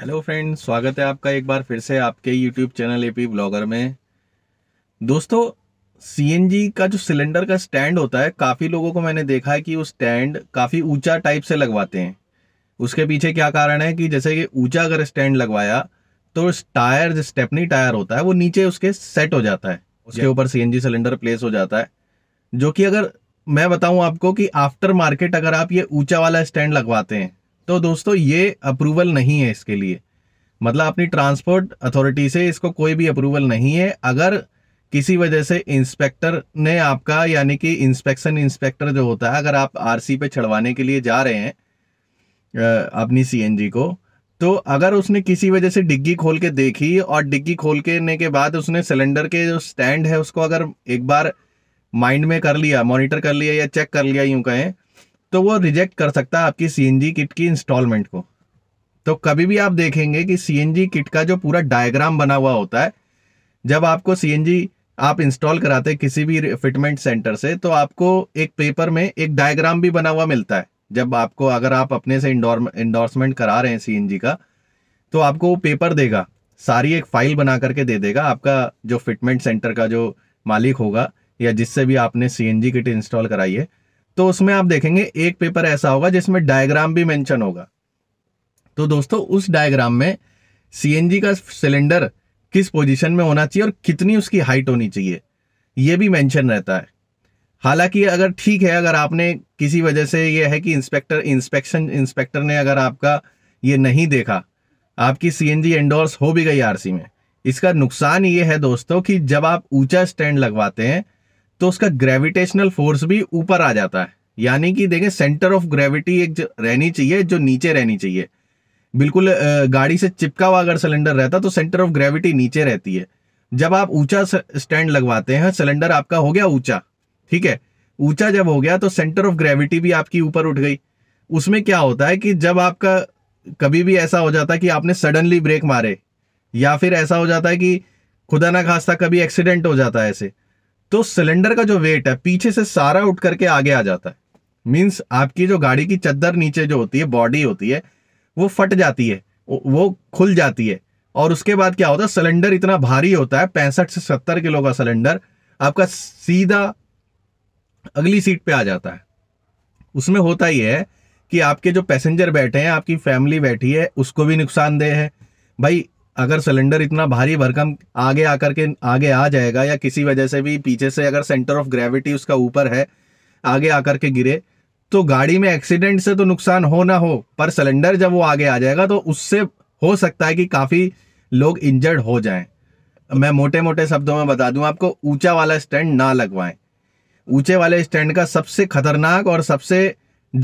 hello friend स्वागत है आपका एक बार फिर से आपके यूट्यूब चैनल एपी ब्लॉगर में दोस्तों सीएनजी का जो सिलेंडर का स्टैंड होता है काफ़ी लोगों को मैंने देखा है कि वो स्टैंड काफ़ी ऊंचा टाइप से लगवाते हैं उसके पीछे क्या कारण है कि जैसे कि ऊंचा अगर स्टैंड लगवाया तो टायर जो स्टेपनी टायर होता है वो नीचे उसके सेट हो जाता है उसके ऊपर सी सिलेंडर प्लेस हो जाता है जो कि अगर मैं बताऊं आपको कि आफ्टर मार्केट अगर आप ये ऊंचा वाला स्टैंड लगवाते हैं तो दोस्तों ये अप्रूवल नहीं है इसके लिए मतलब अपनी ट्रांसपोर्ट अथॉरिटी से इसको कोई भी अप्रूवल नहीं है अगर किसी वजह से इंस्पेक्टर ने आपका यानी कि इंस्पेक्शन इंस्पेक्टर जो होता है अगर आप आरसी पे चढ़वाने के लिए जा रहे हैं अपनी सीएनजी को तो अगर उसने किसी वजह से डिग्गी खोल के देखी और डिग्गी खोल के के बाद उसने सिलेंडर के जो स्टैंड है उसको अगर एक बार माइंड में कर लिया मॉनिटर कर लिया या चेक कर लिया यूं कहें तो वो रिजेक्ट कर सकता है आपकी सी किट की इंस्टॉलमेंट को तो कभी भी आप देखेंगे कि सी किट का जो पूरा डायग्राम बना हुआ होता है जब आपको सी आप इंस्टॉल कराते हैं किसी भी फिटमेंट सेंटर से तो आपको एक पेपर में एक डायग्राम भी बना हुआ मिलता है जब आपको अगर आप अपने से इंडोर्समेंट करा रहे हैं सी का तो आपको वो पेपर देगा सारी एक फाइल बना करके दे देगा आपका जो फिटमेंट सेंटर का जो मालिक होगा या जिससे भी आपने सी किट इंस्टॉल कराई है तो उसमें आप देखेंगे एक पेपर ऐसा होगा जिसमें डायग्राम भी मेंशन होगा तो दोस्तों उस डायग्राम में सीएनजी का सिलेंडर किस पोजीशन में होना चाहिए और कितनी उसकी हाइट होनी चाहिए ये भी मेंशन रहता है हालांकि अगर ठीक है अगर आपने किसी वजह से यह है कि इंस्पेक्टर इंस्पेक्शन इंस्पेक्टर ने अगर आपका ये नहीं देखा आपकी सी एंडोर्स हो भी गई आरसी में इसका नुकसान ये है दोस्तों कि जब आप ऊंचा स्टैंड लगवाते हैं तो उसका ग्रेविटेशनल फोर्स भी ऊपर आ जाता है यानी कि देखें सेंटर ऑफ ग्रेविटी एक रहनी चाहिए जो नीचे रहनी चाहिए बिल्कुल गाड़ी से चिपका हुआ अगर सिलेंडर रहता तो सेंटर ऑफ ग्रेविटी नीचे रहती है जब आप ऊंचा स्टैंड लगवाते हैं सिलेंडर आपका हो गया ऊंचा ठीक है ऊंचा जब हो गया तो सेंटर ऑफ ग्रेविटी भी आपकी ऊपर उठ गई उसमें क्या होता है कि जब आपका कभी भी ऐसा हो जाता है कि आपने सडनली ब्रेक मारे या फिर ऐसा हो जाता है कि खुदा ना खास्ता कभी एक्सीडेंट हो जाता है ऐसे तो सिलेंडर का जो वेट है पीछे से सारा उठ करके आगे आ जाता है मीन्स आपकी जो गाड़ी की चद्दर नीचे जो होती है बॉडी होती है वो फट जाती है वो खुल जाती है और उसके बाद क्या होता है सिलेंडर इतना भारी होता है पैंसठ से सत्तर किलो का सिलेंडर आपका सीधा अगली सीट पे आ जाता है उसमें होता ही है कि आपके जो पैसेंजर बैठे हैं आपकी फैमिली बैठी है उसको भी नुकसान दे है भाई अगर सिलेंडर इतना भारी भरकम आगे आकर के आगे आ जाएगा या किसी वजह से भी पीछे से अगर सेंटर ऑफ ग्रेविटी उसका ऊपर है आगे आकर के गिरे तो गाड़ी में एक्सीडेंट से तो नुकसान हो ना हो पर सिलेंडर जब वो आगे आ जाएगा तो उससे हो सकता है कि काफ़ी लोग इंजर्ड हो जाएं मैं मोटे मोटे शब्दों में बता दूं आपको ऊंचा वाला स्टैंड ना लगवाएं ऊंचे वाले स्टैंड का सबसे खतरनाक और सबसे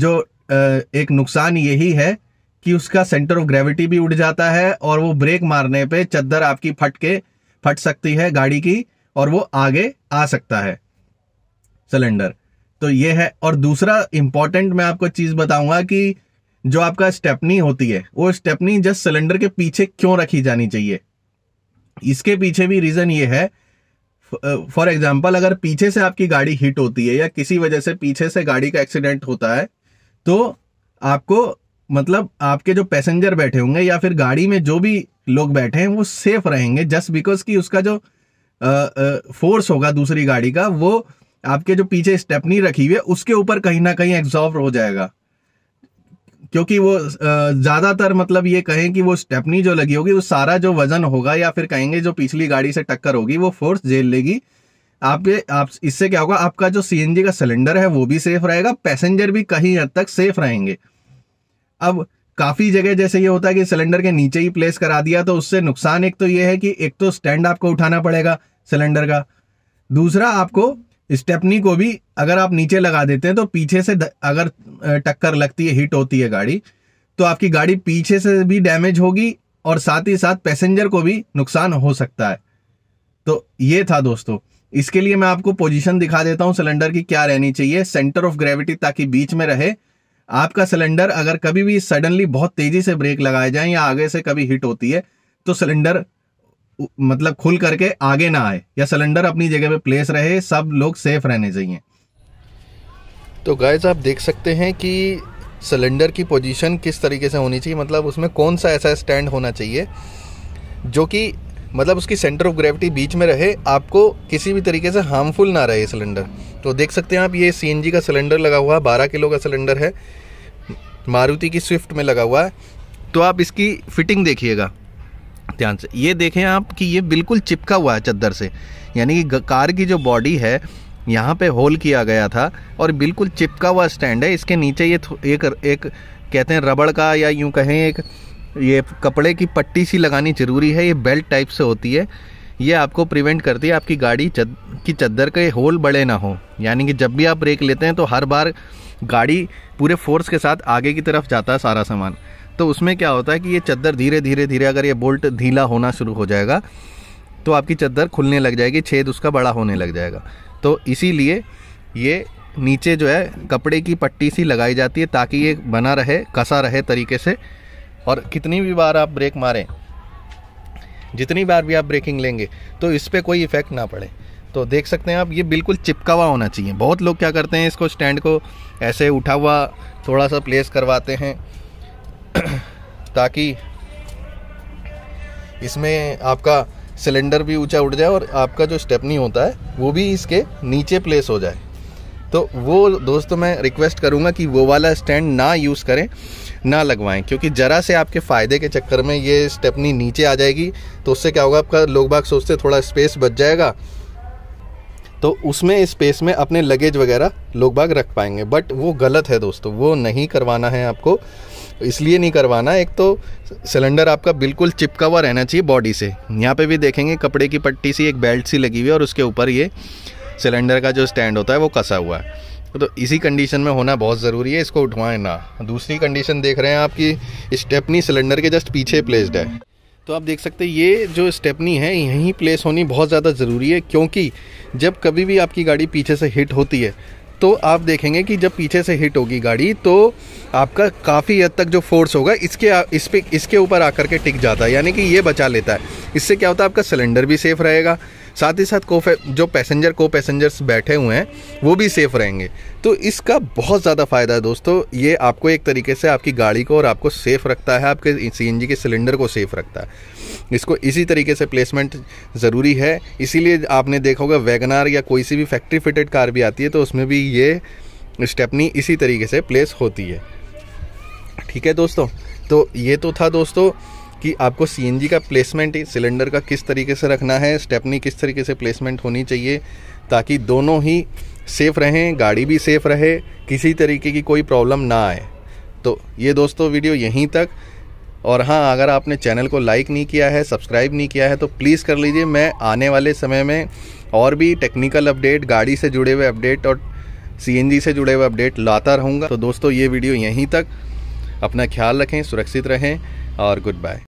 जो एक नुकसान यही है कि उसका सेंटर ऑफ ग्रेविटी भी उड़ जाता है और वो ब्रेक मारने पे चद्दर आपकी फट के फट सकती है गाड़ी की और वो आगे आ सकता है सिलेंडर तो ये है और दूसरा इंपॉर्टेंट मैं आपको चीज़ बताऊंगा कि जो आपका स्टेपनी होती है वो स्टेपनी जस्ट सिलेंडर के पीछे क्यों रखी जानी चाहिए इसके पीछे भी रीज़न ये है फॉर एग्जाम्पल uh, अगर पीछे से आपकी गाड़ी हिट होती है या किसी वजह से पीछे से गाड़ी का एक्सीडेंट होता है तो आपको मतलब आपके जो पैसेंजर बैठे होंगे या फिर गाड़ी में जो भी लोग बैठे हैं वो सेफ रहेंगे जस्ट बिकॉज कि उसका जो फोर्स होगा दूसरी गाड़ी का वो आपके जो पीछे स्टेपनी रखी हुई है उसके ऊपर कहीं ना कहीं एग्जॉर्व हो जाएगा क्योंकि वो ज़्यादातर मतलब ये कहें कि वो स्टेपनी जो लगी होगी वो सारा जो वजन होगा या फिर कहेंगे जो पिछली गाड़ी से टक्कर होगी वो फोर्स झेल लेगी आपके आप इससे क्या होगा आपका जो सीएनजी का सिलेंडर है वो भी सेफ रहेगा पैसेंजर भी कहीं हद तक सेफ रहेंगे अब काफ़ी जगह जैसे ये होता है कि सिलेंडर के नीचे ही प्लेस करा दिया तो उससे नुकसान एक तो ये है कि एक तो स्टैंड आपको उठाना पड़ेगा सिलेंडर का दूसरा आपको स्टेपनी को भी अगर आप नीचे लगा देते हैं तो पीछे से अगर टक्कर लगती है हिट होती है गाड़ी तो आपकी गाड़ी पीछे से भी डैमेज होगी और साथ ही साथ पैसेंजर को भी नुकसान हो सकता है तो ये था दोस्तों इसके लिए मैं आपको पोजीशन दिखा देता हूँ सिलेंडर की क्या रहनी चाहिए सेंटर ऑफ ग्रेविटी ताकि बीच में रहे आपका सिलेंडर अगर कभी भी सडनली बहुत तेजी से ब्रेक लगाए जाए या आगे से कभी हिट होती है तो सिलेंडर मतलब खुल करके आगे ना आए या सिलेंडर अपनी जगह पे प्लेस रहे सब लोग सेफ रहने चाहिए तो गाइज आप देख सकते हैं कि सिलेंडर की पोजीशन किस तरीके से होनी चाहिए मतलब उसमें कौन सा ऐसा स्टैंड होना चाहिए जो कि मतलब उसकी सेंटर ऑफ ग्रेविटी बीच में रहे आपको किसी भी तरीके से हार्मफुल ना रहे सिलेंडर तो देख सकते हैं आप ये सी का सिलेंडर लगा हुआ है बारह किलो का सिलेंडर है मारुति की स्विफ्ट में लगा हुआ है तो आप इसकी फिटिंग देखिएगा ध्यान से ये देखें आप कि ये बिल्कुल चिपका हुआ है चद्दर से यानी कि कार की जो बॉडी है यहाँ पे होल किया गया था और बिल्कुल चिपका हुआ स्टैंड है इसके नीचे ये एक एक कहते हैं रबड़ का या यूं कहें एक ये कपड़े की पट्टी सी लगानी ज़रूरी है ये बेल्ट टाइप से होती है ये आपको प्रिवेंट करती है आपकी गाड़ी चद, की चद्दर के होल बड़े ना हो यानी कि जब भी आप ब्रेक लेते हैं तो हर बार गाड़ी पूरे फोर्स के साथ आगे की तरफ जाता है सारा सामान तो उसमें क्या होता है कि ये चद्दर धीरे धीरे धीरे अगर ये बोल्ट ढीला होना शुरू हो जाएगा तो आपकी चद्दर खुलने लग जाएगी छेद उसका बड़ा होने लग जाएगा तो इसीलिए ये नीचे जो है कपड़े की पट्टी सी लगाई जाती है ताकि ये बना रहे कसा रहे तरीके से और कितनी भी बार आप ब्रेक मारें जितनी बार भी आप ब्रेकिंग लेंगे तो इस पर कोई इफेक्ट ना पड़े तो देख सकते हैं आप ये बिल्कुल चिपका हुआ होना चाहिए बहुत लोग क्या करते हैं इसको स्टैंड को ऐसे उठा हुआ थोड़ा सा प्लेस करवाते हैं ताकि इसमें आपका सिलेंडर भी ऊंचा उठ जाए और आपका जो स्टेपनी होता है वो भी इसके नीचे प्लेस हो जाए तो वो दोस्तों मैं रिक्वेस्ट करूँगा कि वो वाला स्टैंड ना यूज़ करें ना लगवाएं क्योंकि ज़रा से आपके फ़ायदे के चक्कर में ये स्टेपनी नीचे आ जाएगी तो उससे क्या होगा आपका लोग बाग सोचते थोड़ा स्पेस बच जाएगा तो उसमें स्पेस में अपने लगेज वगैरह लोग बाग रख पाएंगे बट वो गलत है दोस्तों वो नहीं करवाना है आपको इसलिए नहीं करवाना एक तो सिलेंडर आपका बिल्कुल चिपका हुआ रहना चाहिए बॉडी से यहाँ पे भी देखेंगे कपड़े की पट्टी सी एक बेल्ट सी लगी हुई है और उसके ऊपर ये सिलेंडर का जो स्टैंड होता है वो कसा हुआ है तो इसी कंडीशन में होना बहुत ज़रूरी है इसको उठवाएं ना दूसरी कंडीशन देख रहे हैं आपकी स्टेपनी सिलेंडर के जस्ट पीछे प्लेस्ड है तो आप देख सकते हैं ये जो स्टेपनी है यहीं प्लेस होनी बहुत ज़्यादा ज़रूरी है क्योंकि जब कभी भी आपकी गाड़ी पीछे से हिट होती है तो आप देखेंगे कि जब पीछे से हिट होगी गाड़ी तो आपका काफ़ी हद तक जो फोर्स होगा इसके इस पर इसके ऊपर आकर के टिक जाता है यानी कि ये बचा लेता है इससे क्या होता है आपका सिलेंडर भी सेफ रहेगा साथ ही साथ को जो पैसेंजर को पैसेंजर्स बैठे हुए हैं वो भी सेफ़ रहेंगे तो इसका बहुत ज़्यादा फ़ायदा है दोस्तों ये आपको एक तरीके से आपकी गाड़ी को और आपको सेफ़ रखता है आपके सी के सिलेंडर को सेफ़ रखता है इसको इसी तरीके से प्लेसमेंट ज़रूरी है इसीलिए आपने देखा होगा वैगनार या कोई सी भी फैक्ट्री फिटेड कार भी आती है तो उसमें भी ये स्टेपनी इसी तरीके से प्लेस होती है ठीक है दोस्तों तो ये तो था दोस्तों कि आपको सी का प्लेसमेंट सिलेंडर का किस तरीके से रखना है स्टेपनी किस तरीके से प्लेसमेंट होनी चाहिए ताकि दोनों ही सेफ़ रहें गाड़ी भी सेफ़ रहे किसी तरीके की कोई प्रॉब्लम ना आए तो ये दोस्तों वीडियो यहीं तक और हाँ अगर आपने चैनल को लाइक नहीं किया है सब्सक्राइब नहीं किया है तो प्लीज़ कर लीजिए मैं आने वाले समय में और भी टेक्निकल अपडेट गाड़ी से जुड़े हुए अपडेट और सीएनजी से जुड़े हुए अपडेट लाता रहूँगा तो दोस्तों ये वीडियो यहीं तक अपना ख्याल रखें सुरक्षित रहें और गुड बाय